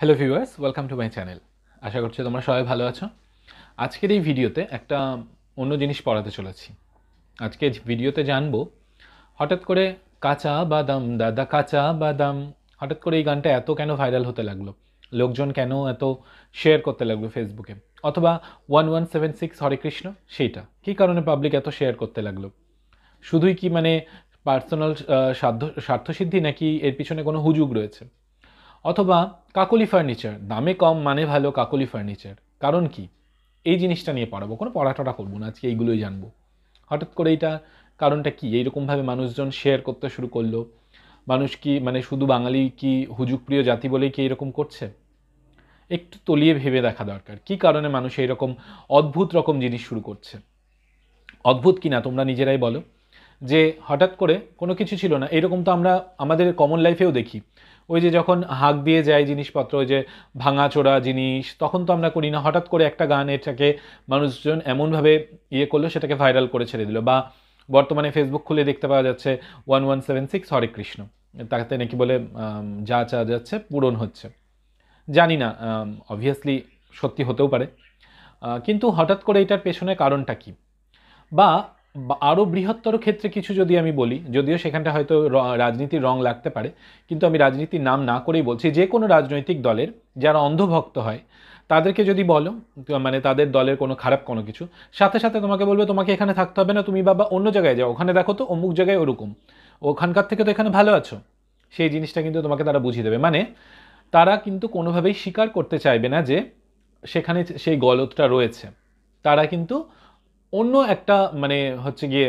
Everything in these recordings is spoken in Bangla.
hello viewers welcome to my channel আশা করছি তোমরা সবাই ভালো আছো আজকের এই ভিডিওতে একটা অন্য জিনিস পড়াতে চলেছি আজকে ভিডিওতে জানবো হঠাৎ করে কাঁচা বাদাম দাদা কাঁচা বাদাম হঠাৎ করে এই গানটা এত কেন ভাইরাল হতে লাগলো লোকজন কেন এত শেয়ার করতে লাগলো ফেসবুকে অথবা one one seven six Hare Krishna সেইটা কী কারণে পাবলিক এত শেয়ার করতে লাগলো শুধুই কি মানে পার্সোনাল সাধ্য স্বার্থসিদ্ধি নাকি এর পিছনে কোনো হুজুগ রয়েছে অথবা কাকলি ফার্নিচার দামে কম মানে ভালো কাকলি ফার্নিচার কারণ কি এই জিনিসটা নিয়ে পড়াবো কোনো টড়া করবো না আজকে এইগুলোই জানবো হঠাৎ করে এইটা কারণটা কি এইরকমভাবে মানুষজন শেয়ার করতে শুরু করলো মানুষ কি মানে শুধু বাঙালি কি হুজুকপ্রিয় জাতি বলেই কি এরকম করছে একটু তলিয়ে ভেবে দেখা দরকার কি কারণে মানুষ এইরকম অদ্ভুত রকম জিনিস শুরু করছে অদ্ভুত কি না তোমরা নিজেরাই বলো যে হঠাৎ করে কোনো কিছু ছিল না এরকম তো আমরা আমাদের কমন লাইফেও দেখি ওই যে যখন হাঁক দিয়ে যায় জিনিসপত্র ওই যে ভাঙাচোরা জিনিস তখন তো আমরা করি না হঠাৎ করে একটা গান এটাকে মানুষজন এমনভাবে ইয়ে করলো সেটাকে ভাইরাল করে ছেড়ে দিল বা বর্তমানে ফেসবুক খুলে দেখতে পাওয়া যাচ্ছে one one seven six Hare Krishna তাতে নাকি বলে যা চা যাচ্ছে পূরণ হচ্ছে জানি না অবভিয়াসলি সত্যি হতেও পারে কিন্তু হঠাৎ করে এটার পেছনে কারণটা কি বা আরও বৃহত্তর ক্ষেত্রে কিছু যদি আমি বলি যদিও সেখানটা হয়তো রাজনীতির রং লাগতে পারে কিন্তু আমি রাজনীতির নাম না করেই বলছি যে কোনো রাজনৈতিক দলের যারা অন্ধভক্ত হয় তাদেরকে যদি বলো মানে তাদের দলের কোনো খারাপ কোনো কিছু সাথে সাথে তোমাকে বলবে তোমাকে এখানে থাকতে হবে না তুমি বাবা অন্য জায়গায় যাও ওখানে দেখো তো অমুক জায়গায় ওরকম ওখানকার থেকে তো এখানে ভালো আছো সেই জিনিসটা কিন্তু তোমাকে তারা বুঝিয়ে দেবে মানে তারা কিন্তু কোনোভাবেই স্বীকার করতে চাইবে না যে সেখানে সেই গলতটা রয়েছে তারা কিন্তু অন্য একটা মানে হচ্ছে গিয়ে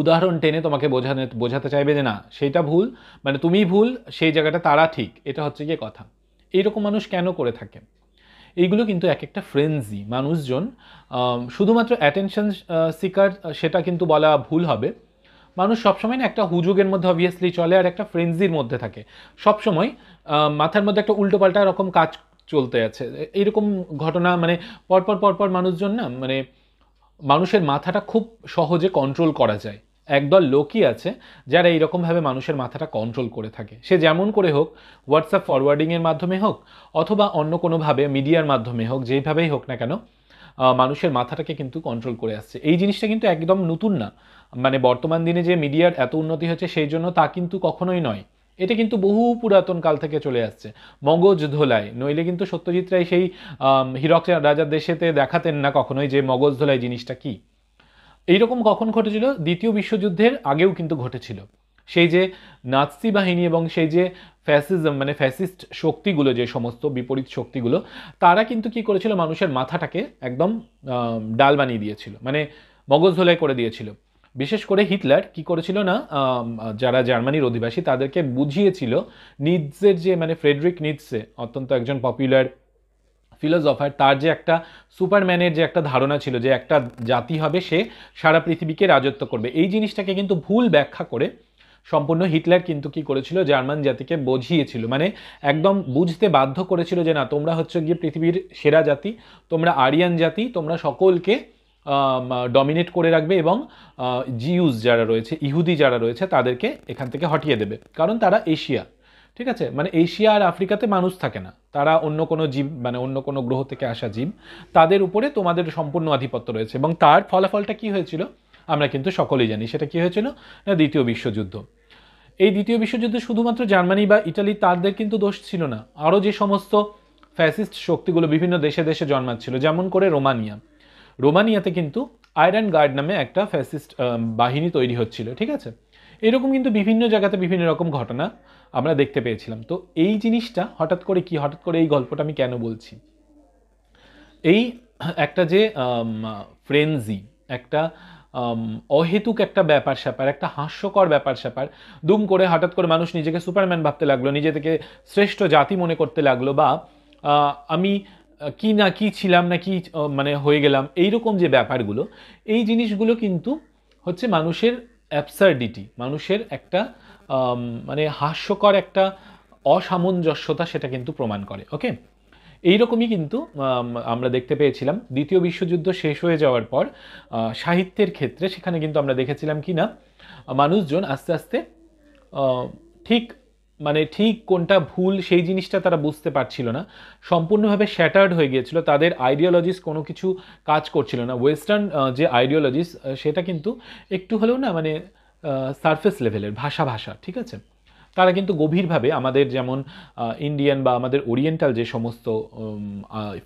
উদাহরণ টেনে তোমাকে বোঝানো বোঝাতে চাইবে যে না সেইটা ভুল মানে তুমি ভুল সেই জায়গাটা তারা ঠিক এটা হচ্ছে গিয়ে কথা এইরকম মানুষ কেন করে থাকে এইগুলো কিন্তু এক একটা ফ্রেন্জি মানুষজন শুধুমাত্র অ্যাটেনশন সিকার সেটা কিন্তু বলা ভুল হবে মানুষ সবসময় না একটা হুজুগের মধ্যে অবভিয়াসলি চলে আর একটা ফ্রেন্সির মধ্যে থাকে সবসময় মাথার মধ্যে একটা উল্টোপাল্টা রকম কাজ চলতে আছে এইরকম ঘটনা মানে পরপর পরপর মানুষজন না মানে মানুষের মাথাটা খুব সহজে কন্ট্রোল করা যায় একদল লোকই আছে যারা এইরকমভাবে মানুষের মাথাটা কন্ট্রোল করে থাকে সে যেমন করে হোক হোয়াটসঅ্যাপ ফরওয়ার্ডিংয়ের মাধ্যমে হোক অথবা অন্য কোনোভাবে মিডিয়ার মাধ্যমে হোক যেইভাবেই হোক না কেন মানুষের মাথাটাকে কিন্তু কন্ট্রোল করে আসছে এই জিনিসটা কিন্তু একদম নতুন না মানে বর্তমান দিনে যে মিডিয়ার এত উন্নতি হচ্ছে সেই জন্য তা কিন্তু কখনোই নয় এটা কিন্তু বহু পুরাতন কাল থেকে চলে আসছে মগজ ধোলাই নইলে কিন্তু সত্যজিৎ রায় সেই হিরক রাজার দেশেতে দেখাতেন না কখনোই যে মগজ ধোলাই জিনিসটা কি এইরকম কখন ঘটেছিল দ্বিতীয় বিশ্বযুদ্ধের আগেও কিন্তু ঘটেছিল সেই যে নাৎসি বাহিনী এবং সেই যে ফ্যাসিজম মানে ফ্যাসিস্ট শক্তিগুলো যে সমস্ত বিপরীত শক্তিগুলো তারা কিন্তু কি করেছিল মানুষের মাথাটাকে একদম ডাল বানিয়ে দিয়েছিল মানে মগজ ধোলাই করে দিয়েছিল বিশেষ করে হিটলার কি করেছিল না যারা জার্মানির অধিবাসী তাদেরকে বুঝিয়েছিল নিজের যে মানে ফ্রেডরিক নিডসে অত্যন্ত একজন পপুলার ফিলোজফার তার যে একটা সুপারম্যানের যে একটা ধারণা ছিল যে একটা জাতি হবে সে সারা পৃথিবীকে রাজত্ব করবে এই জিনিসটাকে কিন্তু ভুল ব্যাখ্যা করে সম্পূর্ণ হিটলার কিন্তু কি করেছিল জার্মান জাতিকে বুঝিয়েছিল মানে একদম বুঝতে বাধ্য করেছিল যে না তোমরা হচ্ছে গিয়ে পৃথিবীর সেরা জাতি তোমরা আরিয়ান জাতি তোমরা সকলকে ডমিনেট করে রাখবে এবং জিউস যারা রয়েছে ইহুদি যারা রয়েছে তাদেরকে এখান থেকে হটিয়ে দেবে কারণ তারা এশিয়া ঠিক আছে মানে এশিয়া আর আফ্রিকাতে মানুষ থাকে না তারা অন্য কোনো জীব মানে অন্য কোনো গ্রহ থেকে আসা জীব তাদের উপরে তোমাদের সম্পূর্ণ আধিপত্য রয়েছে এবং তার ফলাফলটা কি হয়েছিল আমরা কিন্তু সকলেই জানি সেটা কি হয়েছিল না দ্বিতীয় বিশ্বযুদ্ধ এই দ্বিতীয় বিশ্বযুদ্ধে শুধুমাত্র জার্মানি বা ইটালি তাদের কিন্তু দোষ ছিল না আরও যে সমস্ত ফ্যাসিস্ট শক্তিগুলো বিভিন্ন দেশে দেশে জন্মাচ্ছিল যেমন করে রোমানিয়া রোমানিয়াতে কিন্তু আয়রন গার্ড নামে একটা ফ্যাসিস্ট বাহিনী তৈরি হচ্ছিল ঠিক আছে এরকম কিন্তু বিভিন্ন জায়গাতে বিভিন্ন রকম ঘটনা আমরা দেখতে পেয়েছিলাম তো এই জিনিসটা হঠাৎ করে কি হঠাৎ করে এই গল্পটা আমি কেন বলছি এই একটা যে ফ্রেন্সি একটা অহেতুক একটা ব্যাপার স্যাপার একটা হাস্যকর ব্যাপার স্যাপার দুম করে হঠাৎ করে মানুষ নিজেকে সুপারম্যান ভাবতে লাগলো নিজে থেকে শ্রেষ্ঠ জাতি মনে করতে লাগলো বা আমি কি না কি ছিলাম না কি মানে হয়ে গেলাম এইরকম যে ব্যাপারগুলো এই জিনিসগুলো কিন্তু হচ্ছে মানুষের অ্যাবসার্ডিটি মানুষের একটা মানে হাস্যকর একটা অসামঞ্জস্যতা সেটা কিন্তু প্রমাণ করে ওকে এইরকমই কিন্তু আমরা দেখতে পেয়েছিলাম দ্বিতীয় বিশ্বযুদ্ধ শেষ হয়ে যাওয়ার পর সাহিত্যের ক্ষেত্রে সেখানে কিন্তু আমরা দেখেছিলাম কি না মানুষজন আস্তে আস্তে ঠিক মানে ঠিক কোনটা ভুল সেই জিনিসটা তারা বুঝতে পারছিল না সম্পূর্ণভাবে শ্যাটার্ড হয়ে গিয়েছিল তাদের আইডিওলজিস কোনো কিছু কাজ করছিল না ওয়েস্টার্ন যে আইডিওলজিস সেটা কিন্তু একটু হলেও না মানে সারফেস লেভেলের ভাষা ভাষা ঠিক আছে তারা কিন্তু গভীরভাবে আমাদের যেমন ইন্ডিয়ান বা আমাদের ওরিয়েন্টাল যে সমস্ত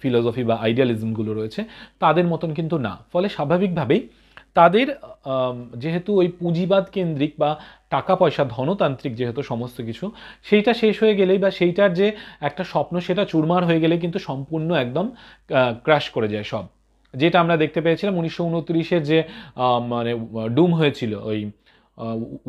ফিলোসফি বা আইডিয়ালিজমগুলো রয়েছে তাদের মতন কিন্তু না ফলে স্বাভাবিকভাবেই তাদের যেহেতু ওই পুঁজিবাদ কেন্দ্রিক বা টাকা পয়সা ধনতান্ত্রিক যেহেতু সমস্ত কিছু সেইটা শেষ হয়ে গেলেই বা সেইটার যে একটা স্বপ্ন সেটা চুরমার হয়ে গেলে কিন্তু সম্পূর্ণ একদম ক্রাশ করে যায় সব যেটা আমরা দেখতে পেয়েছিলাম উনিশশো উনত্রিশের যে মানে ডুম হয়েছিল ওই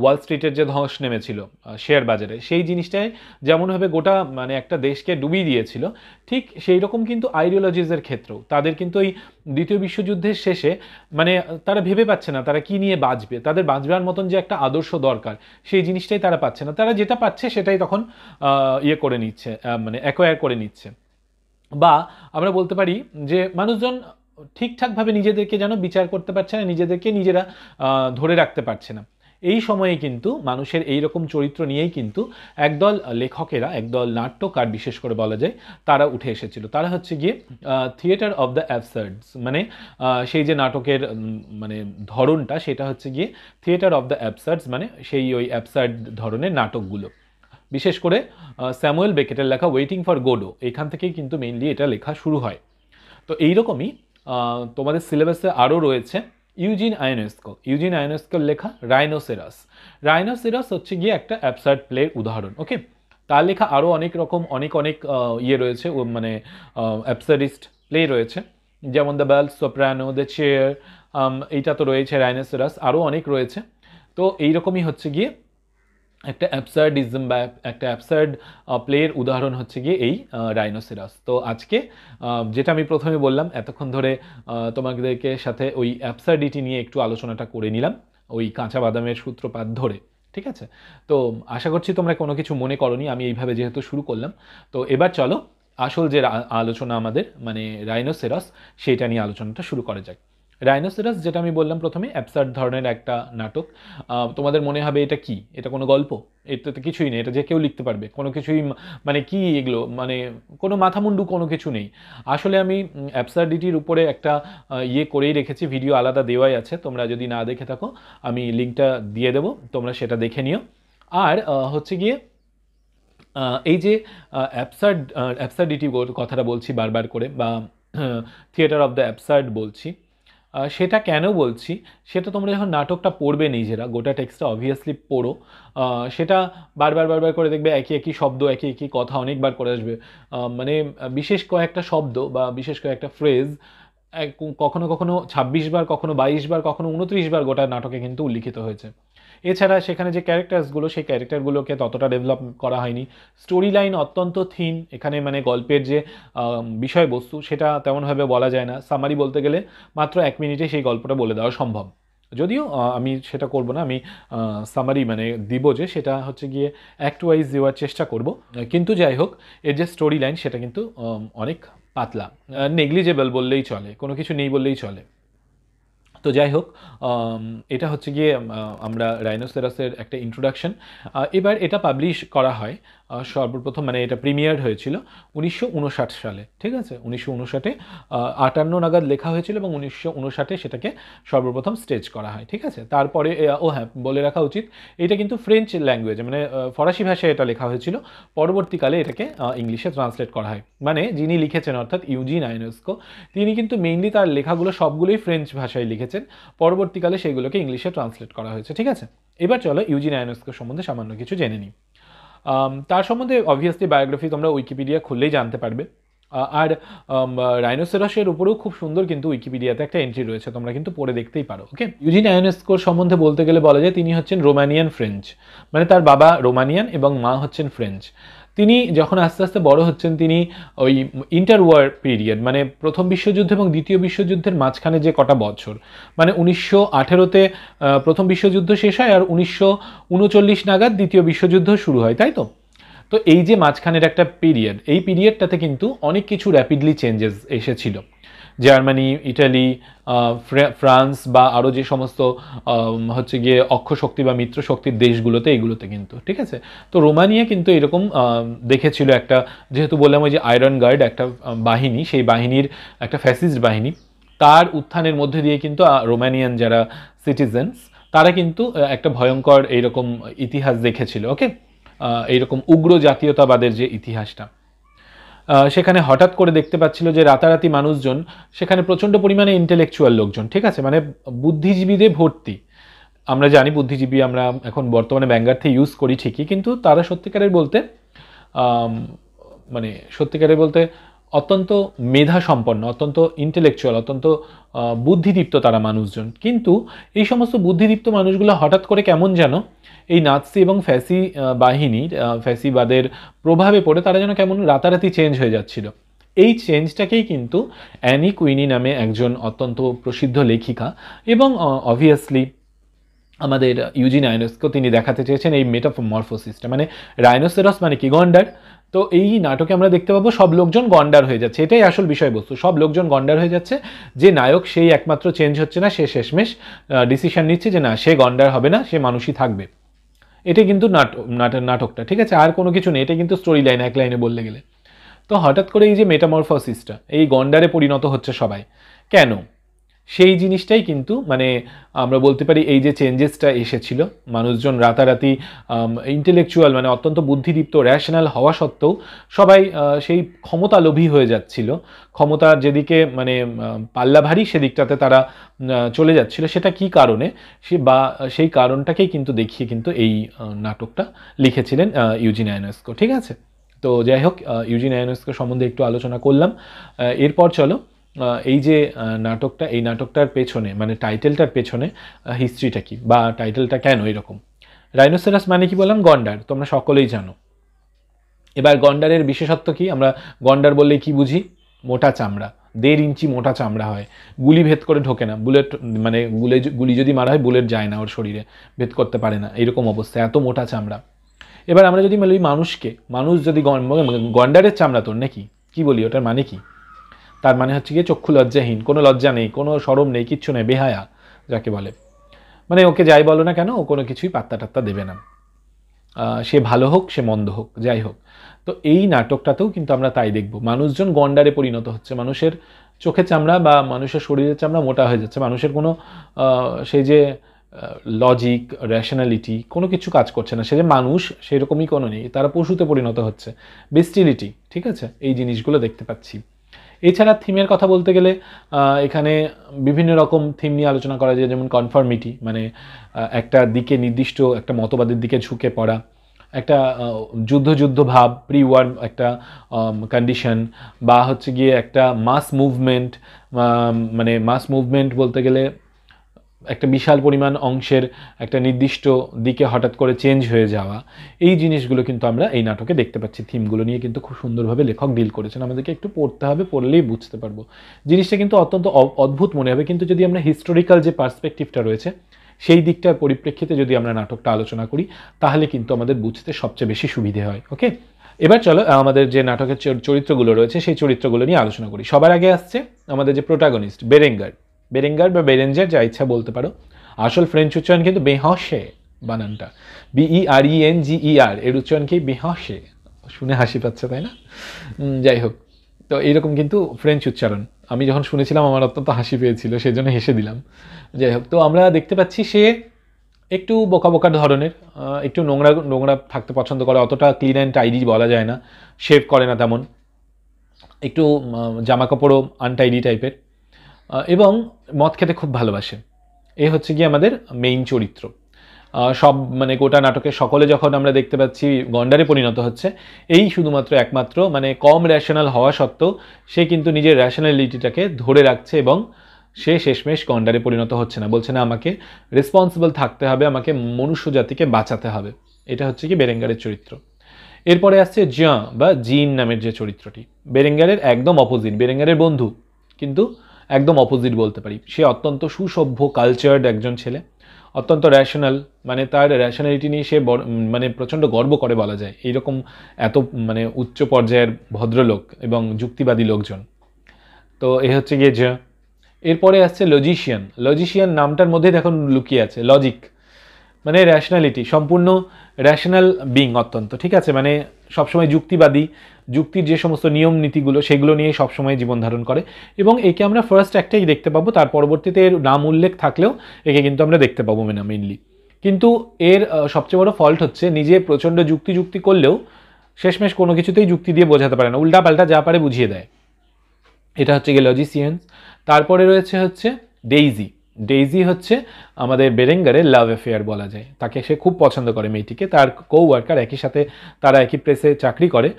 ওয়াল স্ট্রিটের যে ধস নেমেছিল শেয়ার বাজারে সেই জিনিসটাই যেমনভাবে গোটা মানে একটা দেশকে ডুবিয়ে দিয়েছিল ঠিক সেই রকম কিন্তু আইডিওলজিজের ক্ষেত্রেও তাদের কিন্তু ওই দ্বিতীয় বিশ্বযুদ্ধের শেষে মানে তারা ভেবে পাচ্ছে না তারা কি নিয়ে বাঁচবে তাদের বাঁচবার মতন যে একটা আদর্শ দরকার সেই জিনিসটাই তারা পাচ্ছে না তারা যেটা পাচ্ছে সেটাই তখন ইয়ে করে নিচ্ছে মানে অ্যাকোয়ার করে নিচ্ছে বা আমরা বলতে পারি যে মানুষজন ঠিকঠাকভাবে নিজেদেরকে যেন বিচার করতে পারছে না নিজেদেরকে নিজেরা ধরে রাখতে পারছে না এই সময়ে কিন্তু মানুষের এই রকম চরিত্র নিয়েই কিন্তু একদল লেখকেরা একদল নাট্যকার বিশেষ করে বলা যায় তারা উঠে এসেছিল তারা হচ্ছে গিয়ে থিয়েটার অব দ্য অ্যাবসার্ডস মানে সেই যে নাটকের মানে ধরনটা সেটা হচ্ছে গিয়ে থিয়েটার অব দ্য অ্যাবসার্ডস মানে সেই ওই অ্যাবসার্ড ধরনের নাটকগুলো বিশেষ করে স্যামুয়েল বেকেটের লেখা ওয়েটিং ফর গোডো এখান থেকেই কিন্তু মেইনলি এটা লেখা শুরু হয় তো এইরকমই তোমাদের সিলেবাসে আরও রয়েছে ইউজিন আয়নস্কো ইউজিন আয়নস্কোর লেখা রাইনোসেরাস রাইনোসেরাস হচ্ছে গিয়ে একটা অ্যাবসার্ড প্লের উদাহরণ ওকে তার লেখা আরও অনেক রকম অনেক অনেক ইয়ে রয়েছে মানে অ্যাবসারিস্ট প্লে রয়েছে যেমন the bald soprano the chair এইটা তো রয়েছে রাইনোসেরাস আরও অনেক রয়েছে তো এইরকমই হচ্ছে গিয়ে একটা অ্যাপসার্ডিজম বা একটা অ্যাবসার্ড প্লের উদাহরণ হচ্ছে গিয়ে এই ডাইনোসেরাস তো আজকে যেটা আমি প্রথমে বললাম এতক্ষণ ধরে তোমাদেরকে সাথে ওই অ্যাবসার্ডিটি নিয়ে একটু আলোচনাটা করে নিলাম ওই কাঁচা বাদামের সূত্রপাত ধরে ঠিক আছে তো আশা করছি তোমরা কোনো কিছু মনে করনি আমি এইভাবে যেহেতু শুরু করলাম তো এবার চলো আসল যে আলোচনা আমাদের মানে রাইনোসেরাস সেটা নিয়ে আলোচনাটা শুরু করা যাক রাইনোসেরাস যেটা আমি বললাম প্রথমে অ্যাপসার্ড ধরনের একটা নাটক তোমাদের মনে হবে এটা কি এটা কোনো গল্প এটা তো কিছুই নেই এটা যে কেউ লিখতে পারবে কোনো কিছুই মানে কি এগুলো মানে কোনো মাথামুন্ডু কোনো কিছু নেই আসলে আমি অ্যাপসার্ডিটির উপরে একটা ইয়ে করেই রেখেছি ভিডিও আলাদা দেওয়াই আছে তোমরা যদি না দেখে থাকো আমি লিঙ্কটা দিয়ে দেবো তোমরা সেটা দেখে নিও আর হচ্ছে গিয়ে এই যে অ্যাপসার্ড অ্যাপসার্ডিটি কথাটা বলছি বারবার করে বা থিয়েটার অফ দ্য অ্যাপসার্ড বলছি সেটা কেন বলছি সেটা তোমরা যখন নাটকটা পড়বে নিজেরা গোটা টেক্সটটা অবভিয়াসলি পড়ো সেটা বারবার বারবার করে দেখবে একই একই শব্দ একই একই কথা অনেকবার করে আসবে মানে বিশেষ কয়েকটা শব্দ বা বিশেষ কয়েকটা ফ্রেজ কখনো কখনো ছাব্বিশ বার কখনো বাইশ বার কখনো উনত্রিশ বার গোটা নাটকে কিন্তু উল্লিখিত হয়েছে এছাড়া সেখানে যে ক্যারেক্টার্সগুলো সেই ক্যারেক্টারগুলোকে ততটা ডেভেলপ করা হয়নি স্টোরি লাইন অত্যন্ত থিন এখানে মানে গল্পের যে বিষয়বস্তু সেটা তেমনভাবে বলা যায় না সামারি বলতে গেলে মাত্র এক মিনিটে সেই গল্পটা বলে দেওয়া সম্ভব যদিও আমি সেটা করব না আমি সামারি মানে দিব যে সেটা হচ্ছে গিয়ে অ্যাক্ট ওয়াইজ দেওয়ার চেষ্টা করব কিন্তু যাই হোক এর যে স্টোরি লাইন সেটা কিন্তু অনেক পাতলা নেগলিজেবল বললেই চলে কোনো কিছু নেই বললেই চলে তো যাই হোক এটা হচ্ছে গিয়ে আমরা রাইনোসেরাসের একটা ইন্ট্রোডাকশন এবার এটা পাবলিশ করা হয় সর্বপ্রথম মানে এটা প্রিমিয়ার হয়েছিল উনিশশো সালে ঠিক আছে উনিশশো উনষাটে আটান্ন নাগাদ লেখা হয়েছিল এবং উনিশশো উনষাটে সেটাকে সর্বপ্রথম স্টেজ করা হয় ঠিক আছে তারপরে ও হ্যাঁ বলে রাখা উচিত এটা কিন্তু ফ্রেঞ্চ ল্যাঙ্গুয়েজে মানে ফরাসি ভাষায় এটা লেখা হয়েছিল পরবর্তীকালে এটাকে ইংলিশে ট্রান্সলেট করা হয় মানে যিনি লিখেছেন অর্থাৎ ইউজিন আইনস্কো তিনি কিন্তু মেইনলি তার লেখাগুলো সবগুলোই ফ্রেঞ্চ ভাষায় লিখেছেন পরবর্তীকালে সেগুলোকে ইংলিশে ট্রান্সলেট করা হয়েছে ঠিক আছে এবার চলো ইউজিন আয়নস্কো সম্বন্ধে সামান্য কিছু জেনে নিই তার সম্বন্ধে অবভিয়াসলি বায়োগ্রাফি তোমরা উইকিপিডিয়া খুললেই জানতে পারবে আর রাইনোসেরাসের উপরেও খুব সুন্দর কিন্তু উইকিপিডিয়াতে একটা এন্ট্রি রয়েছে তোমরা কিন্তু পড়ে দেখতেই পারো ওকে ইউজিন আয়োনেস্কোর সম্বন্ধে বলতে গেলে বলা যায় তিনি হচ্ছেন রোমানিয়ান ফ্রেঞ্চ মানে তার বাবা রোমানিয়ান এবং মা হচ্ছেন ফ্রেঞ্চ তিনি যখন আস্তে আস্তে বড় হচ্ছেন তিনি ওই ইন্টার ওয়ার পিরিয়ড মানে প্রথম বিশ্বযুদ্ধ এবং দ্বিতীয় বিশ্বযুদ্ধের মাঝখানে যে কটা বছর মানে উনিশশো আঠেরোতে প্রথম বিশ্বযুদ্ধ শেষ হয় আর উনিশশো উনচল্লিশ নাগাদ দ্বিতীয় বিশ্বযুদ্ধ শুরু হয় তাই তো তো এই যে মাঝখানের একটা পিরিয়ড এই পিরিয়ডটাতে কিন্তু অনেক কিছু র্যাপিডলি চেঞ্জেস এসেছিল জার্মানি ইটালি ফ্রান্স বা আরও যে সমস্ত হচ্ছে গিয়ে অক্ষ শক্তি বা মিত্র শক্তির দেশগুলোতে এগুলোতে কিন্তু ঠিক আছে তো রোমানিয়া কিন্তু এরকম দেখেছিল একটা যেহেতু বললাম ওই যে আয়রন গার্ড একটা বাহিনী সেই বাহিনীর একটা ফ্যাসিস্ট বাহিনী তার উত্থানের মধ্যে দিয়ে কিন্তু রোমানিয়ান যারা সিটিজেন্স তারা কিন্তু একটা ভয়ঙ্কর এইরকম ইতিহাস দেখেছিল ওকে এইরকম উগ্র জাতীয়তাবাদের যে ইতিহাসটা সেখানে হঠাৎ করে দেখতে পাচ্ছিল যে রাতারাতি মানুষজন সেখানে প্রচণ্ড পরিমাণে ইন্টেলেকচুয়াল লোকজন ঠিক আছে মানে বুদ্ধিজীবীদের ভর্তি আমরা জানি বুদ্ধিজীবী আমরা এখন বর্তমানে ব্যাঙ্গার্থে ইউজ করি ঠিকই কিন্তু তারা সত্যিকারের বলতে মানে সত্যিকারের বলতে অত্যন্ত মেধা সম্পন্ন অত্যন্ত ইন্টেলেকচুয়াল অত্যন্ত বুদ্ধিদীপ্ত তারা মানুষজন কিন্তু এই সমস্ত বুদ্ধিদীপ্ত মানুষগুলো হঠাৎ করে কেমন যেন এই নাৎসি এবং ফ্যাসি বাহিনীর ফ্যাসিবাদের প্রভাবে পড়ে তারা যেন কেমন রাতারাতি চেঞ্জ হয়ে যাচ্ছিল এই চেঞ্জটাকেই কিন্তু অ্যানি কুইনি নামে একজন অত্যন্ত প্রসিদ্ধ লেখিকা এবং অবভিয়াসলি আমাদের ইউজি রাইনোসকেও তিনি দেখাতে চেয়েছেন এই মেটাফমরফোসিসটা মানে রাইনোসেরস মানে কি গন্ডার তো এই নাটকে আমরা দেখতে পাবো সব লোকজন গন্ডার হয়ে যাচ্ছে এটাই আসল বিষয়বস্তু সব লোকজন গন্ডার হয়ে যাচ্ছে যে নায়ক সেই একমাত্র চেঞ্জ হচ্ছে না সে শেষমেশ ডিসিশন নিচ্ছে যে না সে গন্ডার হবে না সে মানুষই থাকবে এটা কিন্তু নাটক নাটকটা ঠিক আছে আর কোনো কিছু নেই এটা কিন্তু স্টোরি লাইন এক লাইনে বললে গেলে তো হঠাৎ করে এই যে মেটামরফোসিসটা এই গন্ডারে পরিণত হচ্ছে সবাই কেন সেই জিনিসটাই কিন্তু মানে আমরা বলতে পারি এই যে চেঞ্জেসটা এসেছিল মানুষজন রাতারাতি ইন্টেলেকচুয়াল মানে অত্যন্ত বুদ্ধিদীপ্ত র্যাশনাল হওয়া সত্ত্বেও সবাই সেই ক্ষমতা লোভী হয়ে যাচ্ছিল ক্ষমতা যেদিকে মানে পাল্লা ভারী সেদিকটাতে তারা চলে যাচ্ছিল সেটা কি কারণে সে বা সেই কারণটাকেই কিন্তু দেখিয়ে কিন্তু এই নাটকটা লিখেছিলেন ইউজিন আয়নস্কো ঠিক আছে তো যাই হোক ইউজিন আয়নস্কো সম্বন্ধে একটু আলোচনা করলাম এরপর চলো এই যে নাটকটা এই নাটকটার পেছনে মানে টাইটেলটার পেছনে হিস্ট্রিটা কি বা টাইটেলটা কেন এরকম রাইনোসেরাস মানে কি বললাম গন্ডার তোমরা সকলেই জানো এবার গন্ডারের বিশেষত্ব কি আমরা গন্ডার বললে কি বুঝি মোটা চামড়া দেড় ইঞ্চি মোটা চামড়া হয় গুলি ভেদ করে ঢোকে না বুলেট মানে গুলে গুলি যদি মারা হয় বুলেট যায় না ওর শরীরে ভেদ করতে পারে না এরকম অবস্থা এত মোটা চামড়া এবার আমরা যদি ওই মানুষকে মানুষ যদি গন্ডারের চামড়া তোর নাকি কি বলি ওটার মানে কি তার মানে হচ্ছে গিয়ে চক্ষু লজ্জাহীন কোনো লজ্জা নেই কোনো সরম নেই কিচ্ছু নেই বেহায়া যাকে বলে মানে ওকে যাই বলো না কেন ও কোনো কিছুই পাত্তা টাত্তা দেবে না সে ভালো হোক সে মন্দ হোক যাই হোক তো এই নাটকটাতেও কিন্তু আমরা তাই দেখব মানুষজন গন্ডারে পরিণত হচ্ছে মানুষের চোখে চামড়া বা মানুষের শরীরের চামড়া মোটা হয়ে যাচ্ছে মানুষের কোনো সেই যে লজিক র্যাশনালিটি কোনো কিছু কাজ করছে না সে যে মানুষ সেরকমই কোনো নেই তারা পশুতে পরিণত হচ্ছে বেস্টিলিটি ঠিক আছে এই জিনিসগুলো দেখতে পাচ্ছি এছাড়া থিমের কথা বলতে গেলে এখানে বিভিন্ন রকম থিম নিয়ে আলোচনা করা যায় যেমন কনফার্মিটি মানে একটা দিকে নির্দিষ্ট একটা মতবাদের দিকে ঝুঁকে পড়া একটা যুদ্ধ যুদ্ধ ভাব প্রি ওয়ার একটা কন্ডিশন বা হচ্ছে গিয়ে একটা মাস মুভমেন্ট মানে মাস মুভমেন্ট বলতে গেলে একটা বিশাল পরিমাণ অংশের একটা নির্দিষ্ট দিকে হঠাৎ করে চেঞ্জ হয়ে যাওয়া এই জিনিসগুলো কিন্তু আমরা এই নাটকে দেখতে পাচ্ছি থিমগুলো নিয়ে কিন্তু খুব সুন্দরভাবে লেখক ডিল করেছেন আমাদেরকে একটু পড়তে হবে পড়লেই বুঝতে পারবো জিনিসটা কিন্তু অত্যন্ত অদ্ভুত মনে হবে কিন্তু যদি আমরা হিস্টোরিক্যাল যে পার্সপেকটিভটা রয়েছে সেই দিকটার পরিপ্রেক্ষিতে যদি আমরা নাটকটা আলোচনা করি তাহলে কিন্তু আমাদের বুঝতে সবচেয়ে বেশি সুবিধে হয় ওকে এবার চলো আমাদের যে নাটকের চরিত্রগুলো রয়েছে সেই চরিত্রগুলো নিয়ে আলোচনা করি সবার আগে আসছে আমাদের যে প্রোটাগনিস্ট বেরেঙ্গার বেরেঙ্গার বা বেরেঞ্জার যা ইচ্ছা বলতে পারো আসল ফ্রেঞ্চ উচ্চারণ কিন্তু বেহসে বানানটা BE R E N G ই আর এর উচ্চারণ কি বেহসে শুনে হাসি পাচ্ছে তাই না যাই হোক তো এইরকম কিন্তু ফ্রেঞ্চ উচ্চারণ আমি যখন শুনেছিলাম আমার অত্যন্ত হাসি পেয়েছিল সেই জন্য হেসে দিলাম যাই হোক তো আমরা দেখতে পাচ্ছি সে একটু বোকা বোকা ধরনের একটু নোংরা নোংরা থাকতে পছন্দ করে অতটা ক্লিন অ্যান্ড টাইডি বলা যায় না শেভ করে না তেমন একটু জামা কাপড়ও আনটাইডি টাইপের এবং মদ খেতে খুব ভালোবাসে এ হচ্ছে গিয়ে আমাদের মেইন চরিত্র সব মানে গোটা নাটকে সকলে যখন আমরা দেখতে পাচ্ছি গন্ডারে পরিণত হচ্ছে এই শুধুমাত্র একমাত্র মানে কম র্যাশনাল হওয়া সত্ত্বেও সে কিন্তু নিজের র্যাশনালিটিটাকে ধরে রাখছে এবং সে শেষমেশ গন্ডারে পরিণত হচ্ছে না বলছে না আমাকে রেসপন্সিবল থাকতে হবে আমাকে মনুষ্য জাতিকে বাঁচাতে হবে এটা হচ্ছে কি বেরেঙ্গারের চরিত্র এরপরে আসছে জিয়া বা জিন নামের যে চরিত্রটি বেরেঙ্গারের একদম অপোজিট বেরেঙ্গারের বন্ধু কিন্তু একদম অপোজিট বলতে পারি সে অত্যন্ত সুসভ্য কালচার্ড একজন ছেলে অত্যন্ত র্যাশনাল মানে তার র্যাশনালিটি নিয়ে সে মানে প্রচণ্ড গর্ব করে বলা যায় এইরকম এত মানে উচ্চ পর্যায়ের ভদ্রলোক এবং যুক্তিবাদী লোকজন তো এ হচ্ছে গিয়ে যে এরপরে আসছে লজিশিয়ান লজিশিয়ান নামটার মধ্যে এখন লুকিয়ে আছে লজিক মানে র্যাশনালিটি সম্পূর্ণ র্যাশনাল বিং অত্যন্ত ঠিক আছে মানে সবসময় যুক্তিবাদী যুক্তির যে সমস্ত নিয়ম নীতিগুলো সেগুলো নিয়ে সবসময় জীবন ধারণ করে এবং একে আমরা ফার্স্ট একটাই দেখতে পাবো তার পরবর্তীতে এর নাম উল্লেখ থাকলেও একে কিন্তু আমরা দেখতে পাবো না মেনলি কিন্তু এর সবচেয়ে বড় ফল্ট হচ্ছে নিজে প্রচণ্ড যুক্তি যুক্তি করলেও শেষমেশ কোনো কিছুতেই যুক্তি দিয়ে বোঝাতে পারে না উল্টাপাল্টা যা পারে বুঝিয়ে দেয় এটা হচ্ছে গিয়ে লজিসিয়ান্স তারপরে রয়েছে হচ্ছে ডেইজি ডেইজি হচ্ছে আমাদের বেরেঙ্গারের লাভ অ্যাফেয়ার বলা যায় তাকে সে খুব পছন্দ করে মেয়েটিকে তার কো ওয়ার্কার একই সাথে তারা একই প্রেসে চাকরি করে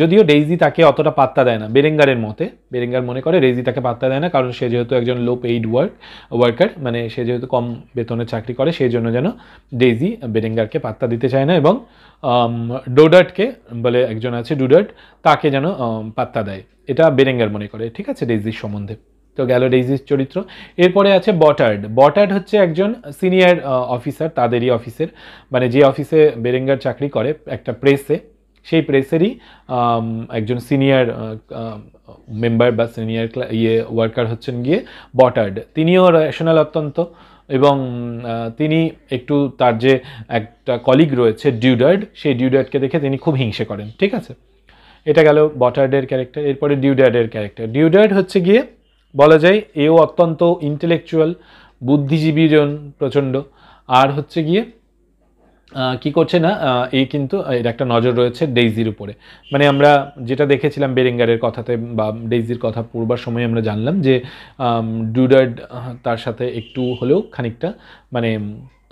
যদিও ডেইজি তাকে অতটা পাত্তা দেয় না বেরেঙ্গারের মতে বেরেঙ্গার মনে করে ডেইজি তাকে পাত্তা দেয় না কারণ সে যেহেতু একজন লো পেইড ওয়ার্ক ওয়ার্কার মানে সে যেহেতু কম বেতনে চাকরি করে সেই জন্য যেন ডেইজি বেরেঙ্গারকে পাত্তা দিতে চায় না এবং ডোডার্টকে বলে একজন আছে ডুডার্ট তাকে যেন পাত্তা দেয় এটা বেরেঙ্গার মনে করে ঠিক আছে ডেইজির সম্বন্ধে তো গেল ডেইজির চরিত্র এরপরে আছে বটার্ড বটার্ড হচ্ছে একজন সিনিয়র অফিসার তাদেরই অফিসের মানে যে অফিসে বেরেঙ্গার চাকরি করে একটা প্রেসে সেই প্রেসেরই একজন সিনিয়র মেম্বার বা সিনিয়র ইয়ে ওয়ার্কার হচ্ছেন গিয়ে বটার্ড তিনিও রেশনাল অত্যন্ত এবং তিনি একটু তার যে একটা কলিগ রয়েছে ডিউডার্ড সেই ডিউডার্ডকে দেখে তিনি খুব হিংসে করেন ঠিক আছে এটা গেল বটার্ডের ক্যারেক্টার এরপরে ডিউডার্ডের ক্যারেক্টার ডিউডার্ড হচ্ছে গিয়ে বলা যায় এও অত্যন্ত ইন্টেলেকচুয়াল বুদ্ধিজীবীজন প্রচণ্ড আর হচ্ছে গিয়ে কি করছে না এই কিন্তু এর একটা নজর রয়েছে ডেইজির উপরে মানে আমরা যেটা দেখেছিলাম বেরেঙ্গারের কথাতে বা ডেইজির কথা পূর্বার সময় আমরা জানলাম যে ডুডার্ড তার সাথে একটু হলেও খানিকটা মানে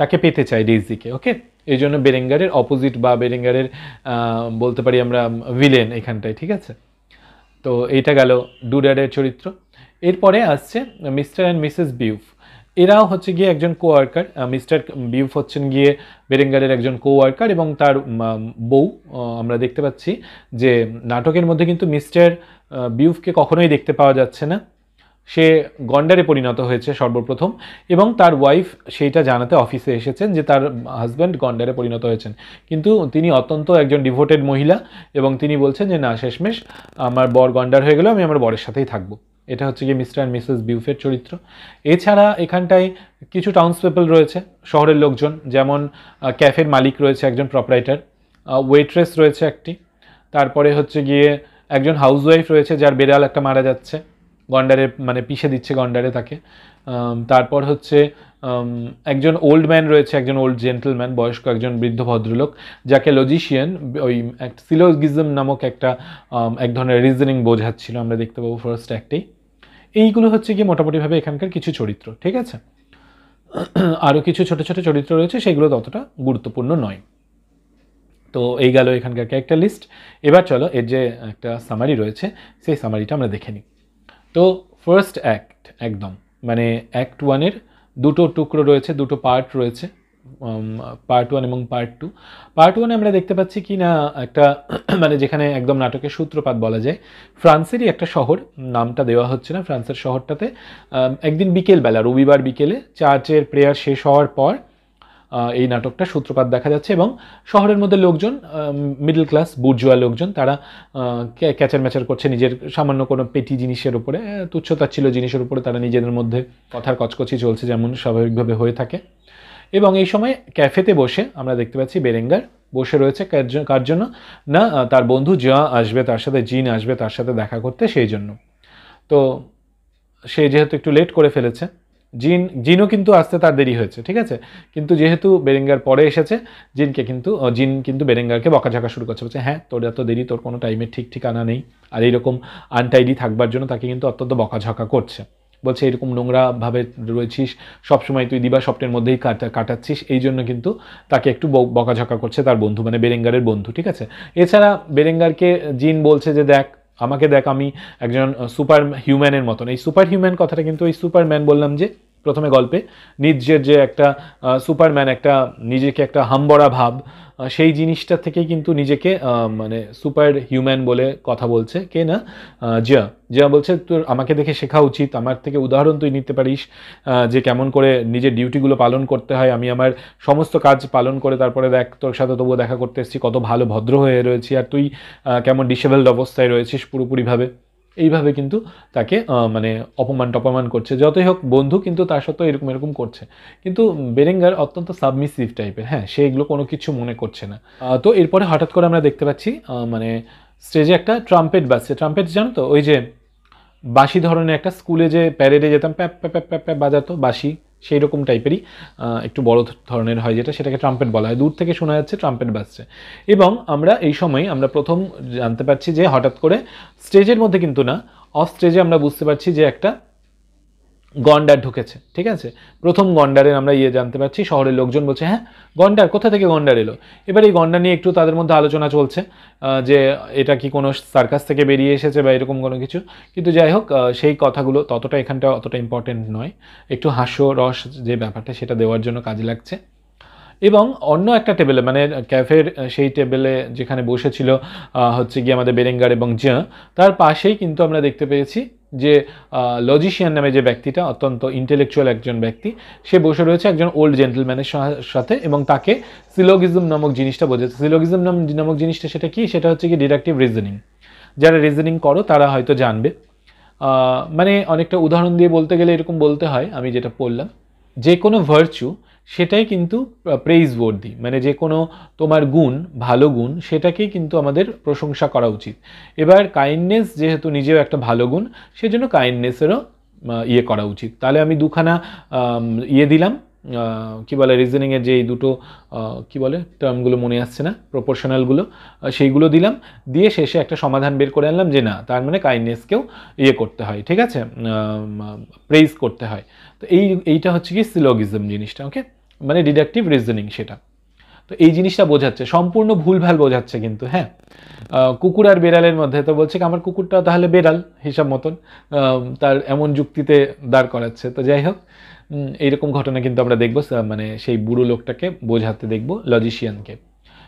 তাকে পেতে চায় ডেইজিকে ওকে এই জন্য বেরেঙ্গারের অপোজিট বা বেরেঙ্গারের বলতে পারি আমরা ভিলেন এখানটায় ঠিক আছে তো এইটা গেল ডুডার্ডের চরিত্র এরপরে আসছে মিস্টার অ্যান্ড মিসেস বিউফ এরাও হচ্ছে গিয়ে একজন কোয়ার্কার মিস্টার বিউফ হচ্ছেন গিয়ে বেরেঙ্গারের একজন কোয়ার্কার এবং তার বউ আমরা দেখতে পাচ্ছি যে নাটকের মধ্যে কিন্তু মিস্টার বিউফকে কখনোই দেখতে পাওয়া যাচ্ছে না সে গন্ডারে পরিণত হয়েছে সর্বপ্রথম এবং তার ওয়াইফ সেইটা জানাতে অফিসে এসেছেন যে তার হাজব্যান্ড গন্ডারে পরিণত হয়েছেন কিন্তু তিনি অত্যন্ত একজন ডিভোটেড মহিলা এবং তিনি বলছেন যে না শেষমেশ আমার বর গন্ডার হয়ে গেলেও আমি আমার বরের সাথেই থাকবো এটা হচ্ছে গিয়ে মিস্টার অ্যান্ড মিসেস বিউফের চরিত্র এছাড়া এখানটায় কিছু টাউন্স পিপল রয়েছে শহরের লোকজন যেমন ক্যাফের মালিক রয়েছে একজন প্রপারাইটার ওয়েট্রেস রয়েছে একটি তারপরে হচ্ছে গিয়ে একজন হাউসওয়াইফ রয়েছে যার বেড়াল একটা মারা যাচ্ছে গন্ডারে মানে পিষে দিচ্ছে গন্ডারে তাকে তারপর হচ্ছে একজন ওল্ড ম্যান রয়েছে একজন ওল্ড জেন্টলম্যান বয়স্ক একজন বৃদ্ধ ভদ্রলোক যাকে লজিশিয়ান ওই এক সিলোগিজম নামক একটা এক ধরনের রিজনিং বোঝাচ্ছিল আমরা দেখতে পাবো ফার্স্ট অ্যাক্টেই এইগুলো হচ্ছে গিয়ে মোটামুটিভাবে এখানকার কিছু চরিত্র ঠিক আছে আরও কিছু ছোট ছোট চরিত্র রয়েছে সেগুলো ততটা গুরুত্বপূর্ণ নয় তো এই গেল এখানকার একটা লিস্ট এবার চলো এর যে একটা সামারি রয়েছে সেই সামারিটা আমরা দেখে নিই তো ফার্স্ট অ্যাক্ট একদম মানে অ্যাক্ট ওয়ানের দুটো টুকরো রয়েছে দুটো পার্ট রয়েছে পার্ট ওয়ান এবং পার্ট টু পার্ট ওয়ানে আমরা দেখতে পাচ্ছি কি না একটা মানে যেখানে একদম নাটকের সূত্রপাত বলা যায় ফ্রান্সেরই একটা শহর নামটা দেওয়া হচ্ছে না ফ্রান্সের শহরটাতে একদিন বিকেলবেলা রবিবার বিকেলে চার্চের প্রেয়ার শেষ হওয়ার পর এই নাটকটা সূত্রপাত দেখা যাচ্ছে এবং শহরের মধ্যে লোকজন মিডল ক্লাস বুর্জুয়া লোকজন তারা ক্যাচার ম্যাচার করছে নিজের সামান্য কোনো পেটি জিনিসের উপরে তুচ্ছতা ছিল জিনিসের উপরে তারা নিজেদের মধ্যে কথার কচকচি চলছে যেমন স্বাভাবিকভাবে হয়ে থাকে এবং এই সময় ক্যাফেতে বসে আমরা দেখতে পাচ্ছি বেরেঙ্গার বসে রয়েছে কার জন্য না তার বন্ধু যা আসবে তার সাথে জিন আসবে তার সাথে দেখা করতে সেই জন্য তো সে যেহেতু একটু লেট করে ফেলেছে জিন জিনও কিন্তু আসতে তার দেরি হয়েছে ঠিক আছে কিন্তু যেহেতু বেরেঙ্গার পরে এসেছে জিনকে কিন্তু জিন কিন্তু বেরেঙ্গারকে বকাঝাকা শুরু করছে বলছে হ্যাঁ তোর এত দেরি তোর কোনো টাইমে ঠিক ঠিকানা নেই আর এইরকম আনটাইডি থাকবার জন্য তাকে কিন্তু অত্যন্ত বকাঝকা করছে বলছে এরকম নোংরাভাবে রয়েছিস সবসময় তুই দিবা স্বপ্নের মধ্যেই কাটা কাটাচ্ছিস এই জন্য কিন্তু তাকে একটু বকাঝকা করছে তার বন্ধু মানে বেরেঙ্গারের বন্ধু ঠিক আছে এছাড়া বেরেঙ্গারকে জিন বলছে যে দেখ আমাকে দেখ আমি একজন সুপার হিউম্যানের মতন এই সুপার হিউম্যান কথাটা কিন্তু এই সুপারম্যান বললাম যে প্রথমে গল্পে নিজের যে একটা সুপারম্যান একটা নিজেকে একটা হাম্বরা ভাব সেই জিনিসটা থেকে কিন্তু নিজেকে মানে সুপার হিউম্যান বলে কথা বলছে কে না জিয়া জিয়া বলছে তোর আমাকে দেখে শেখা উচিত আমার থেকে উদাহরণ তুই নিতে পারিস যে কেমন করে নিজের ডিউটিগুলো পালন করতে হয় আমি আমার সমস্ত কাজ পালন করে তারপরে দেখ তোর সাথে তবুও দেখা করতে এসেছি কত ভালো ভদ্র হয়ে রয়েছি আর তুই কেমন ডিসেবেলড অবস্থায় রয়েছিস পুরোপুরিভাবে এইভাবে কিন্তু তাকে মানে অপমান টপমান করছে যতই হোক বন্ধু কিন্তু তার সত্ত্বেও এরকম এরকম করছে কিন্তু বেরেঙ্গার অত্যন্ত সাবমিসিভ টাইপের হ্যাঁ সে এগুলো কোনো কিছু মনে করছে না তো এরপরে হঠাৎ করে আমরা দেখতে পাচ্ছি মানে স্টেজে একটা ট্রাম্পেট বাজছে ট্রাম্পেট জানো তো ওই যে বাঁশি ধরনের একটা স্কুলে যে প্যারেডে যেতাম প্যাপ প্যাপ প্যাপ প্যাপ বাজাতো বাঁশি সেই রকম টাইপেরই একটু বড় ধরনের হয় যেটা সেটাকে ট্রাম্পেট বলা হয় দূর থেকে শোনা যাচ্ছে ট্রাম্পেট বাজছে এবং আমরা এই সময় আমরা প্রথম জানতে পারছি যে হঠাৎ করে স্টেজের মধ্যে কিন্তু না অফ স্টেজে আমরা বুঝতে পারছি যে একটা গন্ডার ঢুকেছে ঠিক আছে প্রথম গন্ডারের আমরা ইয়ে জানতে পারছি শহরের লোকজন বলছে হ্যাঁ গন্ডার কোথা থেকে গন্ডার এলো এবার এই গন্ডার নিয়ে একটু তাদের মধ্যে আলোচনা চলছে যে এটা কি কোনো সার্কাস থেকে বেরিয়ে এসেছে বা এরকম কোনো কিছু কিন্তু যাই হোক সেই কথাগুলো ততটা এখানটা অতটা ইম্পর্টেন্ট নয় একটু হাস্য রস যে ব্যাপারটা সেটা দেওয়ার জন্য কাজে লাগছে এবং অন্য একটা টেবিলে মানে ক্যাফের সেই টেবিলে যেখানে বসেছিল হচ্ছে গিয়ে আমাদের বেরেঙ্গার এবং জ তার পাশেই কিন্তু আমরা দেখতে পেয়েছি যে লজিশিয়ান নামে যে ব্যক্তিটা অত্যন্ত ইন্টেলেকচুয়াল একজন ব্যক্তি সে বসে রয়েছে একজন ওল্ড জেন্টলম্যানের সাথে এবং তাকে সিলোগিজম নামক জিনিসটা বোঝাচ্ছে সিলোগিজম নামক জিনিসটা সেটা কি সেটা হচ্ছে কি ডিডাকটিভ রিজনিং যারা রিজনিং করো তারা হয়তো জানবে মানে অনেকটা উদাহরণ দিয়ে বলতে গেলে এরকম বলতে হয় আমি যেটা পড়লাম যে কোনো ভার্চু সেটাই কিন্তু প্রেইজ ওয়ার্দি মানে যে কোনো তোমার গুণ ভালো গুণ সেটাকেই কিন্তু আমাদের প্রশংসা করা উচিত এবার কাইন্ডনেস যেহেতু নিজেও একটা ভালো গুণ সেজন্য কাইন্ডনেসেরও ইয়ে করা উচিত তাহলে আমি দুখানা ইয়ে দিলাম কি বলে রিজনিংয়ের যে এই দুটো কি বলে টার্মগুলো মনে আসছে না প্রপোর্শনালগুলো সেইগুলো দিলাম দিয়ে শেষে একটা সমাধান বের করে আনলাম যে না তার মানে কাইন্ডনেসকেও ইয়ে করতে হয় ঠিক আছে প্রেজ করতে হয় তো এই এইটা হচ্ছে কি সিলগিজম জিনিসটা ওকে মানে ডিডাকটিভ রিজনিং সেটা তো এই জিনিসটা বোঝাচ্ছে সম্পূর্ণ ভুলভাল বোঝাচ্ছে কিন্তু হ্যাঁ কুকুর আর বেড়ালের মধ্যে তো বলছে আমার কুকুরটা তাহলে বেড়াল হিসাব মতন তার এমন যুক্তিতে দাঁড় করাচ্ছে তো যাই হোক এইরকম ঘটনা কিন্তু আমরা দেখবো মানে সেই বুড়ো লোকটাকে বোঝাতে দেখবো লজিশিয়ানকে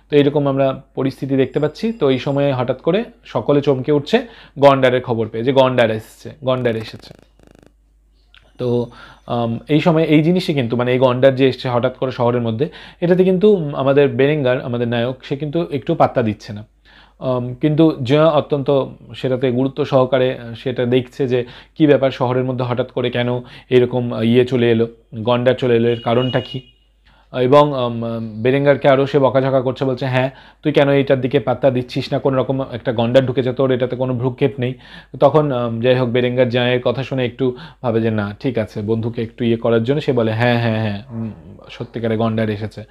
তো এইরকম আমরা পরিস্থিতি দেখতে পাচ্ছি তো এই সময়ে হঠাৎ করে সকলে চমকে উঠছে গন্ডারের খবর পেয়ে যে গন্ডার এসেছে গন্ডার এসেছে তো এই সময় এই জিনিসই কিন্তু মানে এই গন্ডার যে এসছে হঠাৎ করে শহরের মধ্যে এটাতে কিন্তু আমাদের বেরেঙ্গার আমাদের নায়ক সে কিন্তু একটু পাত্তা দিচ্ছে না কিন্তু যা অত্যন্ত সেটাতে গুরুত্ব সহকারে সেটা দেখছে যে কি ব্যাপার শহরের মধ্যে হঠাৎ করে কেন এরকম ইয়ে চলে এলো গন্ডা চলে এলো এর কারণটা কী এবং বেরেঙ্গারকে আরও সে বকাঝকা করছে বলছে হ্যাঁ তুই কেন এইটার দিকে পাত্তা দিচ্ছিস না কোনো রকম একটা গন্ডার ঢুকেছে তোর এটাতে কোনো ভ্রুক্ষেপ নেই তখন যাই হোক বেরেঙ্গার জায়ের কথা শুনে একটু ভাবে যে না ঠিক আছে বন্ধুকে একটু ইয়ে করার জন্য সে বলে হ্যাঁ হ্যাঁ হ্যাঁ সত্যিকারে গন্ডার এসেছে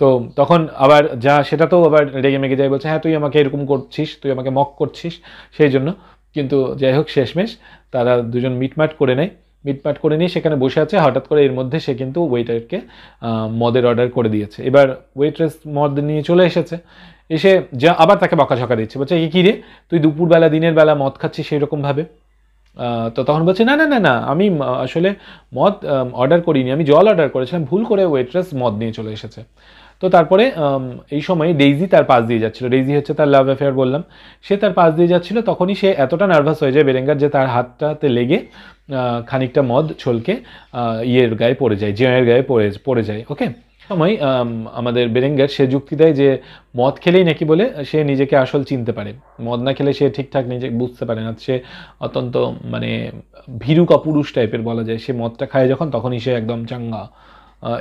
তো তখন আবার যা সেটা তো আবার রেগে মেগে যায় বলছে হ্যাঁ তুই আমাকে এরকম করছিস তুই আমাকে মক করছিস সেই জন্য কিন্তু যাই হোক শেষমেশ তারা দুজন মিটমাট করে নেয় মিটমাট করে নিয়ে সেখানে বসে আছে হঠাৎ করে এর মধ্যে সে কিন্তু ওয়েটারকে মদের অর্ডার করে দিয়েছে এবার ওয়েট্রেস মদ নিয়ে চলে এসেছে এসে যা আবার তাকে বকাঝকা দিচ্ছে বলছে এ কী রে তুই দুপুরবেলা দিনের বেলা মদ খাচ্ছিস সেই রকমভাবে তো তখন বলছে না না না না আমি আসলে মদ অর্ডার করিনি আমি জল অর্ডার করেছিলাম ভুল করে ওয়েট্রেস মদ নিয়ে চলে এসেছে তো তারপরে এই সময় ডেইজি তার পাশ দিয়ে যাচ্ছিল ডেইজি হচ্ছে তার লাভ অ্যাফেয়ার বললাম সে তার পাশ দিয়ে যাচ্ছিল তখনই সে এতটা নার্ভাস হয়ে যায় বেরেঙ্গার যে তার হাতটাতে লেগে খানিকটা মদ ছলকে ইয়ের গায়ে পড়ে যায় জিয়ায়ের গায়ে পড়ে পড়ে যায় ওকে সময় আমাদের বেরেঙ্গার সে যুক্তি দেয় যে মদ খেলেই নাকি বলে সে নিজেকে আসল চিনতে পারে মদ না খেলে সে ঠিকঠাক নিজে বুঝতে পারে না সে অত্যন্ত মানে ভীরু কপুরুষ টাইপের বলা যায় সে মদটা খায় যখন তখনই সে একদম চাঙ্গা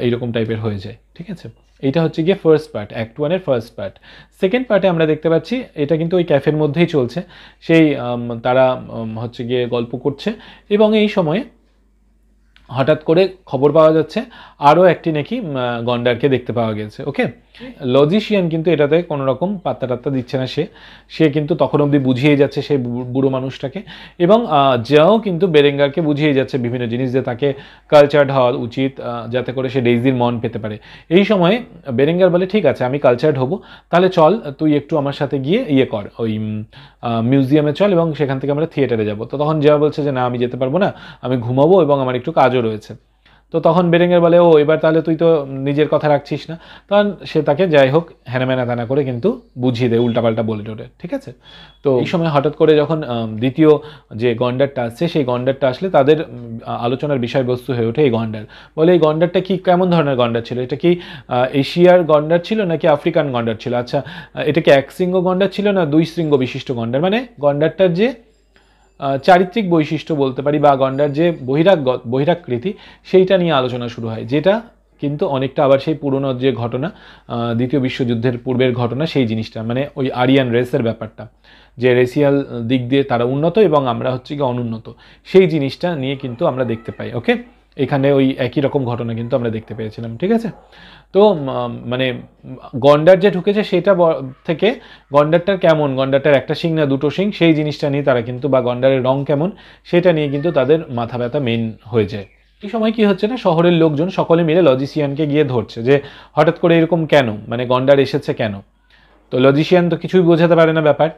এইরকম টাইপের হয়ে যায় ঠিক আছে এটা হচ্ছে গিয়ে ফার্স্ট পার্ট অ্যাক্ট ওয়ানের ফার্স্ট পার্ট সেকেন্ড পার্টে আমরা দেখতে পাচ্ছি এটা কিন্তু ওই ক্যাফের মধ্যেই চলছে সেই তারা হচ্ছে গিয়ে গল্প করছে এবং এই সময়ে হঠাৎ করে খবর পাওয়া যাচ্ছে আরও একটি নাকি গন্ডারকে দেখতে পাওয়া গেছে ওকে লজিশিয়ান কিন্তু এটাতে কোনো রকম পাত্তা টাত্তা দিচ্ছে না সে সে কিন্তু তখন অবধি বুঝিয়ে যাচ্ছে সেই বুড়ো মানুষটাকে এবং যাও কিন্তু বেরেঙ্গারকে বুঝিয়ে যাচ্ছে বিভিন্ন জিনিস যে তাকে কালচার্ড হওয়া উচিত যাতে করে সে ডেইজির মন পেতে পারে এই সময়ে বেরেঙ্গার বলে ঠিক আছে আমি কালচার্ড হবো তাহলে চল তুই একটু আমার সাথে গিয়ে ইয়ে কর ওই মিউজিয়ামে চল এবং সেখান থেকে আমরা থিয়েটারে যাবো তো তখন যাও বলছে যে না আমি যেতে পারবো না আমি ঘুমাবো এবং আমার একটু কাজ কাজও রয়েছে তো তখন বেরেঙ্গের বলে ও এবার তাহলে তুই তো নিজের কথা রাখছিস না তখন সে তাকে যাই হোক হ্যানাম্যানা তানা করে কিন্তু বুঝিয়ে দেয় উল্টাপাল্টা বলে টোলে ঠিক আছে তো এই সময় হঠাৎ করে যখন দ্বিতীয় যে গন্ডারটা আসছে সেই গন্ডারটা আসলে তাদের আলোচনার বিষয়বস্তু হয়ে ওঠে এই গন্ডার বলে এই গন্ডারটা কি কেমন ধরনের গন্ডার ছিল এটা কি এশিয়ার গন্ডার ছিল নাকি আফ্রিকান গন্ডার ছিল আচ্ছা এটা কি এক শৃঙ্গ গন্ডার ছিল না দুই শৃঙ্গ বিশিষ্ট গন্ডার মানে গন্ডারটার যে চারিত্রিক বৈশিষ্ট্য বলতে পারি বা গন্ডার যে বহিরাগ বহিরাকৃতি সেইটা নিয়ে আলোচনা শুরু হয় যেটা কিন্তু অনেকটা আবার সেই পুরনো যে ঘটনা দ্বিতীয় বিশ্বযুদ্ধের পূর্বের ঘটনা সেই জিনিসটা মানে ওই আরিয়ান রেসের ব্যাপারটা যে রেসিয়াল দিক দিয়ে তারা উন্নত এবং আমরা হচ্ছে কি অনুন্নত সেই জিনিসটা নিয়ে কিন্তু আমরা দেখতে পাই ওকে এখানে ওই একই রকম ঘটনা কিন্তু আমরা দেখতে পেয়েছিলাম ঠিক আছে তো মানে গন্ডার যে ঢুকেছে সেটা থেকে গন্ডারটার কেমন গন্ডারটার একটা শিং না দুটো শিং সেই জিনিসটা নিয়ে তারা কিন্তু বা গন্ডারের রং কেমন সেটা নিয়ে কিন্তু তাদের মাথা ব্যথা মেন হয়ে যায় এই সময় কি হচ্ছে না শহরের লোকজন সকলে মিলে লজিসিয়ানকে গিয়ে ধরছে যে হঠাৎ করে এরকম কেন মানে গন্ডার এসেছে কেন তো লজিসিয়ান তো কিছুই বোঝাতে পারে না ব্যাপার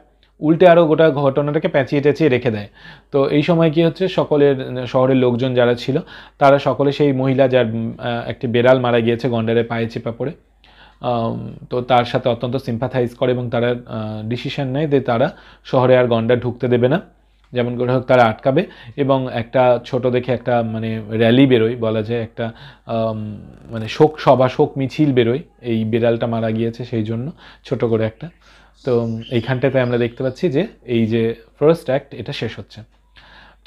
উল্টে আরও গোটা ঘটনাটাকে প্যাঁচিয়ে ট্যাঁচিয়ে রেখে দেয় তো এই সময় কি হচ্ছে সকলের শহরের লোকজন যারা ছিল তারা সকলে সেই মহিলা যার একটি বেড়াল মারা গিয়েছে গন্ডারে পায়ে চেপা পড়ে তো তার সাথে অত্যন্ত সিম্পাথাইজ করে এবং তারা ডিসিশন নেয় যে তারা শহরে আর গন্ডার ঢুকতে দেবে না যেমন করে হোক তারা আটকাবে এবং একটা ছোট দেখে একটা মানে র্যালি বেরোয় বলা যায় একটা মানে শোক সভা শোক মিছিল বেরোয় এই বিড়ালটা মারা গিয়েছে সেই জন্য ছোট করে একটা তো এইখানটাতে আমরা দেখতে পাচ্ছি যে এই যে ফার্স্ট অ্যাক্ট এটা শেষ হচ্ছে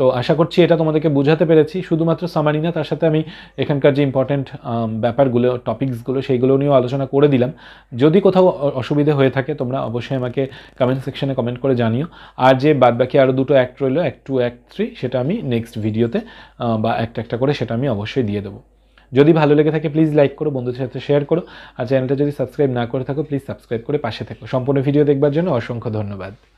তো আশা করছি এটা তোমাদেরকে বোঝাতে পেরেছি শুধুমাত্র সামারি না তার সাথে আমি এখানকার যে ইম্পর্ট্যান্ট ব্যাপারগুলো টপিকসগুলো সেইগুলো নিয়েও আলোচনা করে দিলাম যদি কোথাও অসুবিধে হয়ে থাকে তোমরা অবশ্যই আমাকে কমেন্ট সেকশনে কমেন্ট করে জানিও আর যে বাদ বাকি আরও দুটো অ্যাক্ট রইলো অ্যাক্ট টু অ্যাক্ট থ্রি সেটা আমি নেক্সট ভিডিওতে বা একটা একটা করে সেটা আমি অবশ্যই দিয়ে দেবো যদি ভালো লেগে থাকে প্লিজ লাইক করো বন্ধুদের সাথে শেয়ার করো আর চ্যানেলটা যদি সাবস্ক্রাইব না করে থাকো প্লিজ সাবস্ক্রাইব করে পাশে থাকো সম্পূর্ণ ভিডিও দেখবার জন্য অসংখ্য ধন্যবাদ